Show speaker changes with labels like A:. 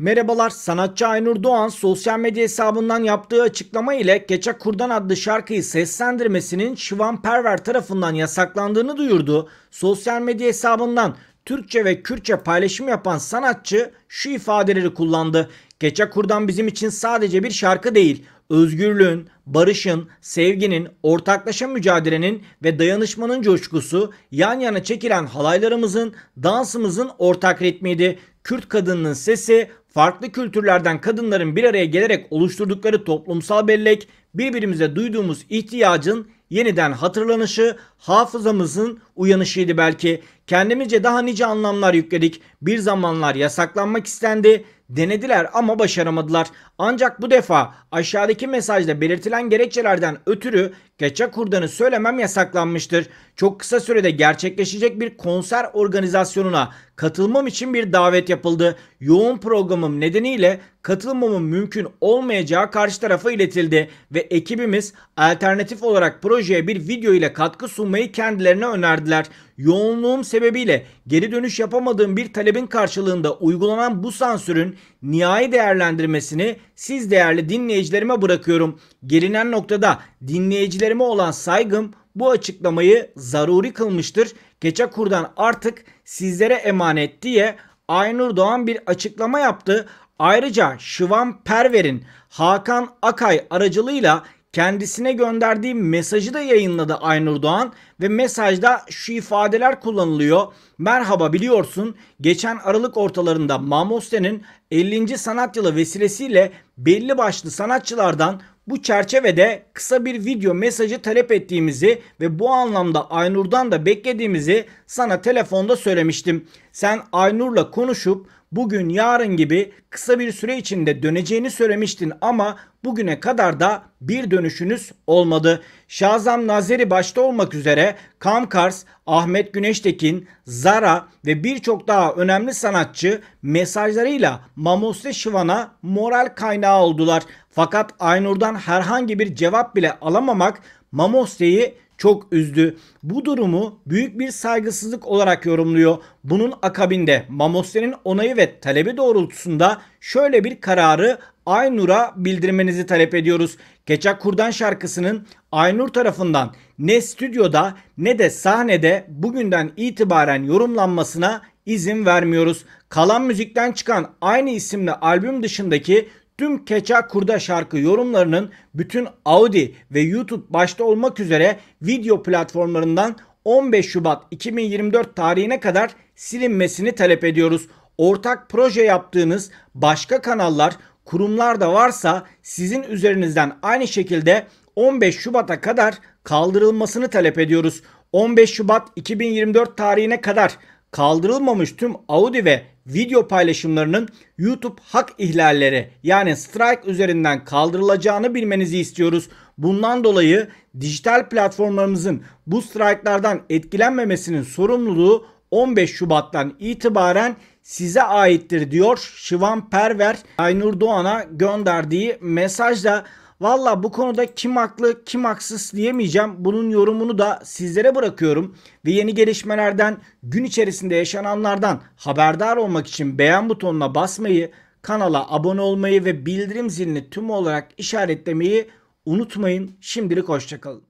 A: Merhabalar sanatçı Aynur Doğan sosyal medya hesabından yaptığı açıklama ile Geçe Kurdan adlı şarkıyı seslendirmesinin Şivan Perver tarafından yasaklandığını duyurdu. Sosyal medya hesabından Türkçe ve Kürtçe paylaşım yapan sanatçı şu ifadeleri kullandı. Geçe Kurdan bizim için sadece bir şarkı değil, özgürlüğün, barışın, sevginin, ortaklaşa mücadelenin ve dayanışmanın coşkusu yan yana çekilen halaylarımızın, dansımızın ortak ritmiydi. Kürt kadınının sesi, farklı kültürlerden kadınların bir araya gelerek oluşturdukları toplumsal bellek, birbirimize duyduğumuz ihtiyacın yeniden hatırlanışı, hafızamızın uyanışıydı belki. Kendimizce daha nice anlamlar yükledik. Bir zamanlar yasaklanmak istendi. Denediler ama başaramadılar. Ancak bu defa aşağıdaki mesajda belirtilen gerekçelerden ötürü geçe kurdanı söylemem yasaklanmıştır. Çok kısa sürede gerçekleşecek bir konser organizasyonuna katılmam için bir davet yapıldı. Yoğun programım nedeniyle katılmamın mümkün olmayacağı karşı tarafa iletildi ve ekibimiz alternatif olarak projeye bir video ile katkı sunmayı kendilerine önerdiler yoğunluğum sebebiyle geri dönüş yapamadığım bir talebin karşılığında uygulanan bu sansürün nihai değerlendirmesini siz değerli dinleyicilerime bırakıyorum. Gelinen noktada dinleyicilerime olan saygım bu açıklamayı zaruri kılmıştır. Keçe kurdan artık sizlere emanet diye Aynur Doğan bir açıklama yaptı. Ayrıca Şıvan Perver'in Hakan Akay aracılığıyla kendisine gönderdiği mesajı da yayınladı Aynur Doğan ve mesajda şu ifadeler kullanılıyor. Merhaba biliyorsun geçen Aralık ortalarında Mamoste'nin 50. sanat yılı vesilesiyle belli başlı sanatçılardan bu çerçevede kısa bir video mesajı talep ettiğimizi ve bu anlamda Aynur'dan da beklediğimizi sana telefonda söylemiştim. Sen Aynur'la konuşup bugün yarın gibi kısa bir süre içinde döneceğini söylemiştin ama bugüne kadar da bir dönüşünüz olmadı. Şazam Nazeri başta olmak üzere Kamkars, Ahmet Güneştekin, Zara ve birçok daha önemli sanatçı mesajlarıyla Mamoste Şivan'a moral kaynağı oldular. Fakat Aynur'dan herhangi bir cevap bile alamamak Mamos'te'yi çok üzdü. Bu durumu büyük bir saygısızlık olarak yorumluyor. Bunun akabinde Mamoste'nin onayı ve talebi doğrultusunda şöyle bir kararı Aynur'a bildirmenizi talep ediyoruz. Keçak Kurdan şarkısının Aynur tarafından ne stüdyoda ne de sahnede bugünden itibaren yorumlanmasına izin vermiyoruz. Kalan müzikten çıkan aynı isimli albüm dışındaki tüm Keça Kurda şarkı yorumlarının bütün Audi ve YouTube başta olmak üzere video platformlarından 15 Şubat 2024 tarihine kadar silinmesini talep ediyoruz. Ortak proje yaptığınız başka kanallar, kurumlar da varsa sizin üzerinizden aynı şekilde 15 Şubat'a kadar kaldırılmasını talep ediyoruz. 15 Şubat 2024 tarihine kadar kaldırılmamış tüm Audi ve video paylaşımlarının YouTube hak ihlalleri yani strike üzerinden kaldırılacağını bilmenizi istiyoruz. Bundan dolayı dijital platformlarımızın bu strike'lardan etkilenmemesinin sorumluluğu 15 Şubat'tan itibaren size aittir diyor Şivan Perver Aynur Doğan'a gönderdiği mesajda Valla bu konuda kim haklı kim haksız diyemeyeceğim. Bunun yorumunu da sizlere bırakıyorum. Ve yeni gelişmelerden gün içerisinde yaşananlardan haberdar olmak için beğen butonuna basmayı, kanala abone olmayı ve bildirim zilini tüm olarak işaretlemeyi unutmayın. Şimdilik hoşçakalın.